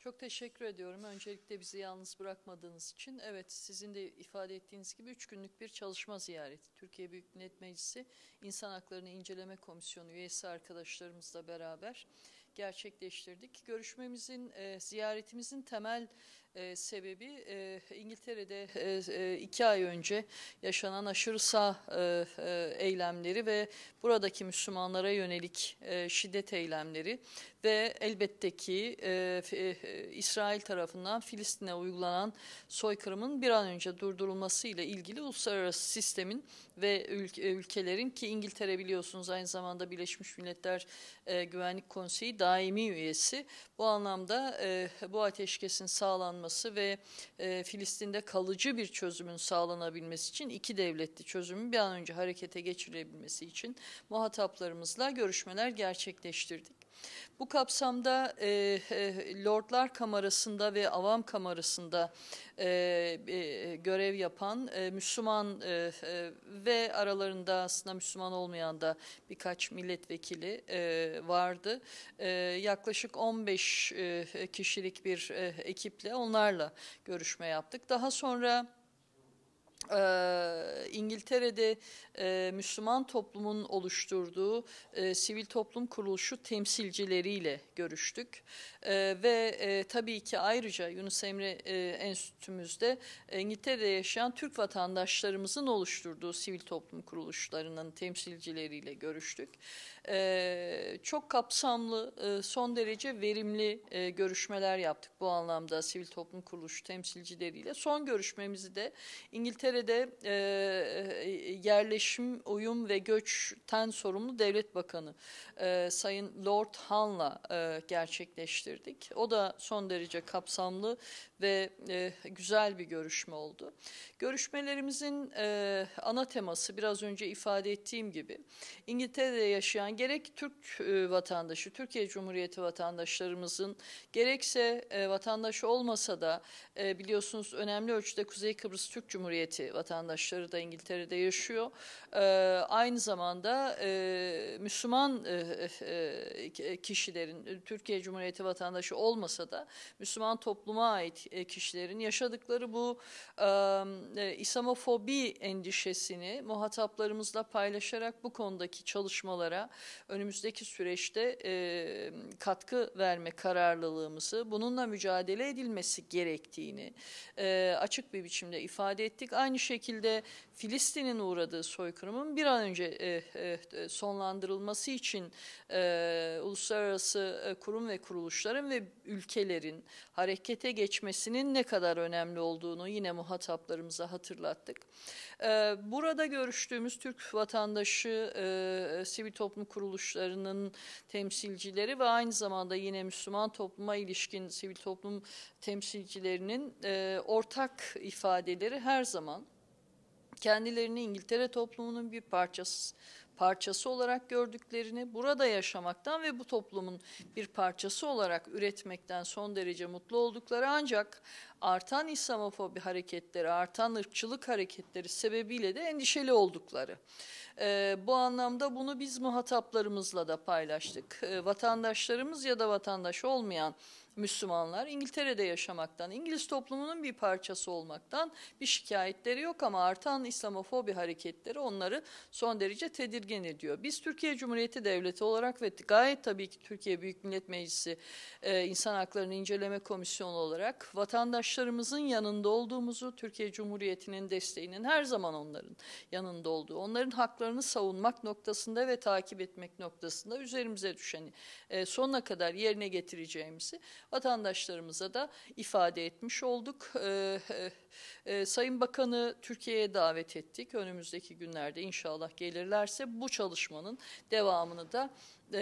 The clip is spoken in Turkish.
Çok teşekkür ediyorum. Öncelikle bizi yalnız bırakmadığınız için. Evet sizin de ifade ettiğiniz gibi üç günlük bir çalışma ziyareti. Türkiye Büyük Millet Meclisi İnsan Haklarını İnceleme Komisyonu üyesi arkadaşlarımızla beraber gerçekleştirdik. Görüşmemizin, e, ziyaretimizin temel e, sebebi e, İngiltere'de e, e, iki ay önce yaşanan aşırı sağ e, e, eylemleri ve buradaki Müslümanlara yönelik e, şiddet eylemleri ve elbette ki e, e, İsrail tarafından Filistin'e uygulanan soykırımın bir an önce durdurulması ile ilgili uluslararası sistemin ve ülke, ülkelerin ki İngiltere biliyorsunuz aynı zamanda Birleşmiş Milletler e, Güvenlik Konseyi daimi üyesi bu anlamda e, bu ateşkesin sağlanması sağlanması ve e, Filistin'de kalıcı bir çözümün sağlanabilmesi için iki devletli çözümün bir an önce harekete geçirilebilmesi için muhataplarımızla görüşmeler gerçekleştirdik. Bu kapsamda e, e Lordlar Kamerası'nda ve Avam Kamerası'nda e, e, görev yapan e, Müslüman e, e, ve aralarında aslında Müslüman olmayan da birkaç milletvekili e, vardı. E, yaklaşık 15 e, kişilik bir e, ekiple onlarla görüşme yaptık. Daha sonra e, İngiltere'de e, Müslüman toplumun oluşturduğu e, sivil toplum kuruluşu temsilcileriyle görüştük. E, ve e, tabii ki ayrıca Yunus Emre e, Enstitümüzde e, İngiltere'de yaşayan Türk vatandaşlarımızın oluşturduğu sivil toplum kuruluşlarının temsilcileriyle görüştük. E, çok kapsamlı, e, son derece verimli e, görüşmeler yaptık bu anlamda sivil toplum kuruluşu temsilcileriyle. Son görüşmemizi de İngiltere İngiltere'de e, e, yerleşim, uyum ve göçten sorumlu devlet bakanı e, Sayın Lord Han'la e, gerçekleştirdik. O da son derece kapsamlı ve e, güzel bir görüşme oldu. Görüşmelerimizin e, ana teması biraz önce ifade ettiğim gibi İngiltere'de yaşayan gerek Türk e, vatandaşı, Türkiye Cumhuriyeti vatandaşlarımızın gerekse e, vatandaş olmasa da e, biliyorsunuz önemli ölçüde Kuzey Kıbrıs Türk Cumhuriyeti Parti vatandaşları da İngiltere'de yaşıyor. E, aynı zamanda e, Müslüman e, e, e kişilerin, e, Türkiye Cumhuriyeti vatandaşı olmasa da Müslüman topluma ait e, kişilerin yaşadıkları bu e, İslamofobi endişesini muhataplarımızla paylaşarak bu konudaki çalışmalara önümüzdeki süreçte e, katkı verme kararlılığımızı, bununla mücadele edilmesi gerektiğini e, açık bir biçimde ifade ettik. Aynı Aynı şekilde Filistin'in uğradığı soykırımın bir an önce e, e, e sonlandırılması için e, uluslararası e, kurum ve kuruluşların ve ülkelerin harekete geçmesinin ne kadar önemli olduğunu yine muhataplarımıza hatırlattık. E, burada görüştüğümüz Türk vatandaşı, e, sivil toplum kuruluşlarının temsilcileri ve aynı zamanda yine Müslüman topluma ilişkin sivil toplum temsilcilerinin e, ortak ifadeleri her zaman kendilerini İngiltere toplumunun bir parçası parçası olarak gördüklerini, burada yaşamaktan ve bu toplumun bir parçası olarak üretmekten son derece mutlu oldukları ancak artan İslamofobi hareketleri, artan ırkçılık hareketleri sebebiyle de endişeli oldukları. Ee, bu anlamda bunu biz muhataplarımızla da paylaştık. Ee, vatandaşlarımız ya da vatandaş olmayan Müslümanlar İngiltere'de yaşamaktan, İngiliz toplumunun bir parçası olmaktan bir şikayetleri yok ama artan İslamofobi hareketleri onları son derece tedirgin ediyor. Biz Türkiye Cumhuriyeti Devleti olarak ve gayet tabii ki Türkiye Büyük Millet Meclisi e, İnsan Haklarını İnceleme Komisyonu olarak vatandaşlarımızın yanında olduğumuzu, Türkiye Cumhuriyeti'nin desteğinin her zaman onların yanında olduğu, onların haklarını savunmak noktasında ve takip etmek noktasında üzerimize düşeni e, sonuna kadar yerine getireceğimizi vatandaşlarımıza da ifade etmiş olduk. Ee, e, e, Sayın Bakanı Türkiye'ye davet ettik. Önümüzdeki günlerde inşallah gelirlerse bu çalışmanın devamını da e,